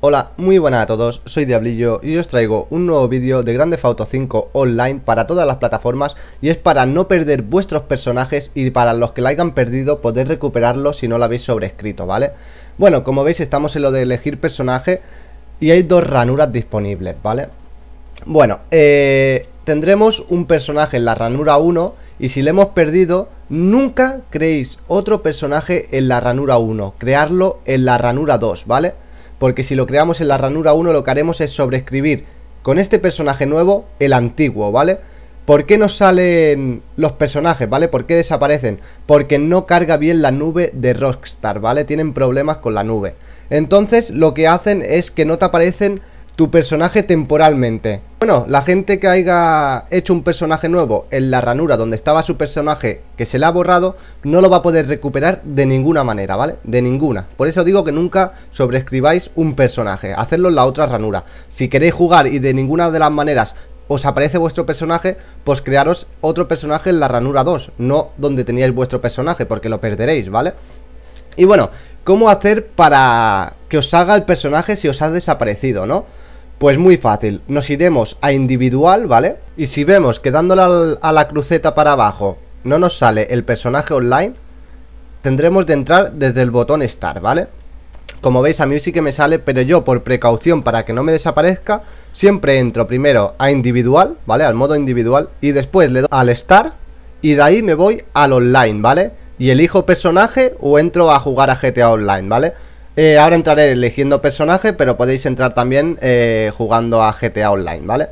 Hola, muy buenas a todos, soy Diablillo y os traigo un nuevo vídeo de Grande Auto 5 online para todas las plataformas y es para no perder vuestros personajes y para los que la hayan perdido poder recuperarlo si no lo habéis sobrescrito, ¿vale? Bueno, como veis estamos en lo de elegir personaje y hay dos ranuras disponibles, ¿vale? Bueno, eh, tendremos un personaje en la ranura 1 y si le hemos perdido, nunca creéis otro personaje en la ranura 1, crearlo en la ranura 2, ¿vale? Porque si lo creamos en la ranura 1 lo que haremos es sobreescribir con este personaje nuevo el antiguo, ¿vale? ¿Por qué no salen los personajes, ¿vale? ¿Por qué desaparecen? Porque no carga bien la nube de Rockstar, ¿vale? Tienen problemas con la nube. Entonces lo que hacen es que no te aparecen tu personaje temporalmente. Bueno, la gente que haya hecho un personaje nuevo en la ranura donde estaba su personaje que se le ha borrado, no lo va a poder recuperar de ninguna manera, ¿vale? De ninguna. Por eso digo que nunca sobreescribáis un personaje, hacerlo en la otra ranura. Si queréis jugar y de ninguna de las maneras os aparece vuestro personaje, pues crearos otro personaje en la ranura 2, no donde teníais vuestro personaje, porque lo perderéis, ¿vale? Y bueno, ¿cómo hacer para que os haga el personaje si os ha desaparecido, no? Pues muy fácil, nos iremos a individual, ¿vale? Y si vemos que dándole a la cruceta para abajo no nos sale el personaje online, tendremos de entrar desde el botón Star, ¿vale? Como veis a mí sí que me sale, pero yo por precaución para que no me desaparezca, siempre entro primero a individual, ¿vale? Al modo individual y después le doy al Star y de ahí me voy al online, ¿vale? Y elijo personaje o entro a jugar a GTA Online, ¿vale? Eh, ahora entraré eligiendo personaje, pero podéis entrar también eh, jugando a GTA Online, ¿vale?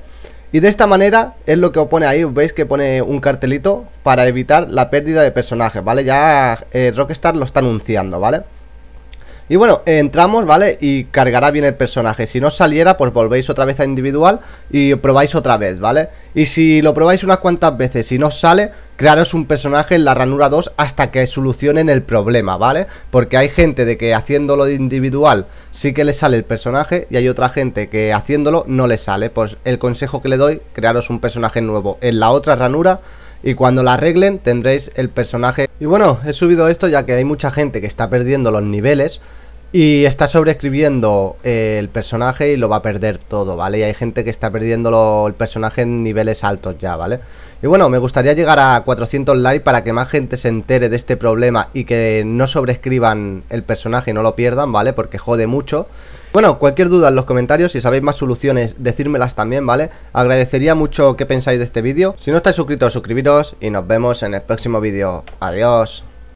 Y de esta manera es lo que os pone ahí, veis que pone un cartelito para evitar la pérdida de personajes, ¿vale? Ya eh, Rockstar lo está anunciando, ¿vale? Y bueno, entramos, ¿vale? Y cargará bien el personaje. Si no saliera, pues volvéis otra vez a individual y probáis otra vez, ¿vale? Y si lo probáis unas cuantas veces y no sale, crearos un personaje en la ranura 2 hasta que solucionen el problema, ¿vale? Porque hay gente de que haciéndolo individual sí que le sale el personaje y hay otra gente que haciéndolo no le sale. Pues el consejo que le doy, crearos un personaje nuevo en la otra ranura y cuando la arreglen tendréis el personaje. Y bueno, he subido esto ya que hay mucha gente que está perdiendo los niveles y está sobreescribiendo eh, el personaje y lo va a perder todo, ¿vale? Y hay gente que está perdiendo el personaje en niveles altos ya, ¿vale? Y bueno, me gustaría llegar a 400 likes para que más gente se entere de este problema y que no sobreescriban el personaje y no lo pierdan, ¿vale? Porque jode mucho. Bueno, cualquier duda en los comentarios, si sabéis más soluciones, decírmelas también, ¿vale? Agradecería mucho que pensáis de este vídeo. Si no estáis suscritos, suscribiros y nos vemos en el próximo vídeo. Adiós.